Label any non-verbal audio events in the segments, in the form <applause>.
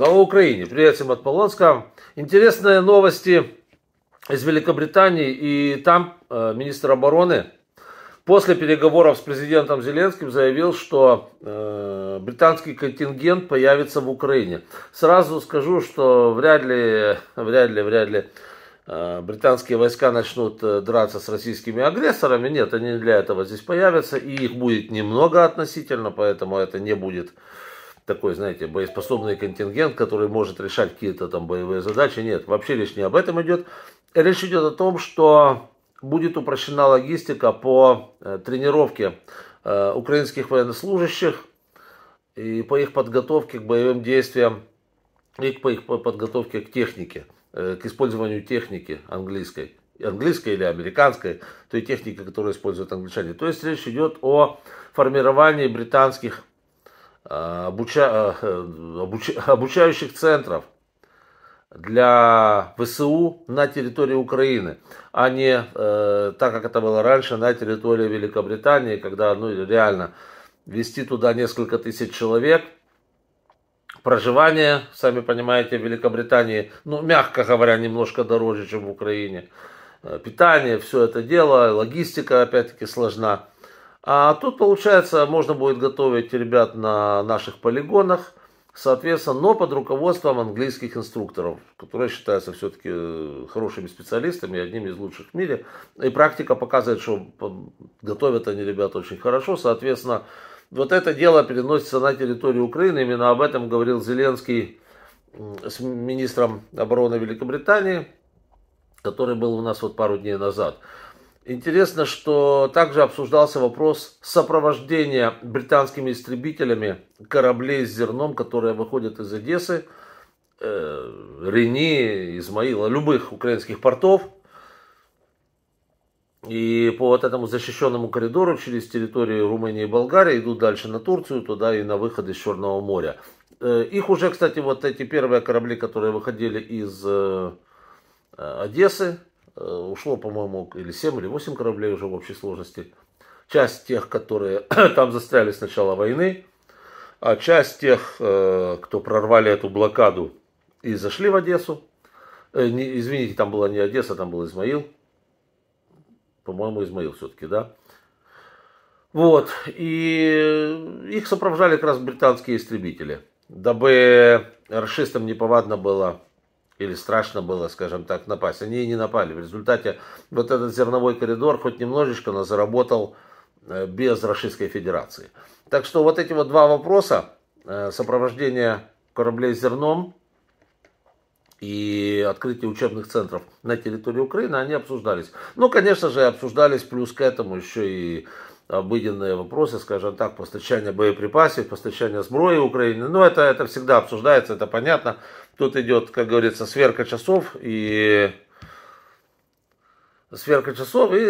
Слава Украине! Привет всем от Полонска. Интересные новости из Великобритании. И там э, министр обороны после переговоров с президентом Зеленским заявил, что э, британский контингент появится в Украине. Сразу скажу, что вряд ли, вряд ли, вряд ли э, британские войска начнут э, драться с российскими агрессорами. Нет, они для этого здесь появятся. И их будет немного относительно, поэтому это не будет такой, знаете, боеспособный контингент, который может решать какие-то там боевые задачи. Нет, вообще речь не об этом идет. Речь идет о том, что будет упрощена логистика по э, тренировке э, украинских военнослужащих и по их подготовке к боевым действиям и по их подготовке к технике, э, к использованию техники английской, английской или американской, той техники, которую используют англичане. То есть речь идет о формировании британских обуча... Э, обуч... обучающих центров для ВСУ на территории Украины, а не э, так, как это было раньше, на территории Великобритании, когда ну, реально вести туда несколько тысяч человек. Проживание, сами понимаете, в Великобритании, ну, мягко говоря, немножко дороже, чем в Украине. Э, питание, все это дело, логистика, опять-таки, сложна. А тут, получается, можно будет готовить ребят на наших полигонах, соответственно, но под руководством английских инструкторов, которые считаются все-таки э, хорошими специалистами одними из лучших в мире. И практика показывает, что готовят они ребят очень хорошо, соответственно, вот это дело переносится на территорию Украины. Именно об этом говорил Зеленский с министром обороны Великобритании, который был у нас вот пару дней назад. Интересно, что также обсуждался вопрос сопровождения британскими истребителями кораблей с зерном, которые выходят из Одессы, э, Рени, Измаила, любых украинских портов. И по вот этому защищенному коридору через территорию Румынии и Болгарии идут дальше на Турцию, туда и на выход из Черного моря. Э, их уже, кстати, вот эти первые корабли, которые выходили из э, Одессы, Э, ушло, по-моему, или 7, или 8 кораблей уже в общей сложности. Часть тех, которые <clears throat> там застряли с начала войны, а часть тех, э, кто прорвали эту блокаду и зашли в Одессу. Э, не, извините, там была не Одесса, там был Измаил. По-моему, Измаил все-таки, да? Вот. И их сопровождали как раз британские истребители. Дабы расистам неповадно было или страшно было, скажем так, напасть. Они и не напали. В результате вот этот зерновой коридор хоть немножечко, но заработал э, без Российской Федерации. Так что вот эти вот два вопроса, э, сопровождение кораблей зерном – и открытие учебных центров на территории Украины, они обсуждались. Ну, конечно же, обсуждались плюс к этому еще и обыденные вопросы, скажем так, постачание боеприпасов, постачание сброи Украине. Ну, это, это всегда обсуждается, это понятно. Тут идет, как говорится, сверка часов и сверка часов и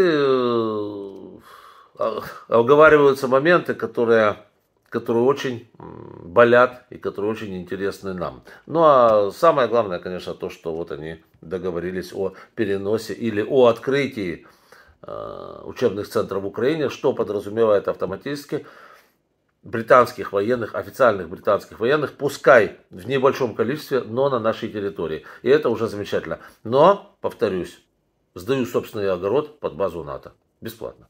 уговариваются э, а, моменты, которые которые очень болят и которые очень интересны нам. Ну а самое главное, конечно, то, что вот они договорились о переносе или о открытии э, учебных центров в Украине, что подразумевает автоматически британских военных, официальных британских военных, пускай в небольшом количестве, но на нашей территории. И это уже замечательно. Но, повторюсь, сдаю собственный огород под базу НАТО. Бесплатно.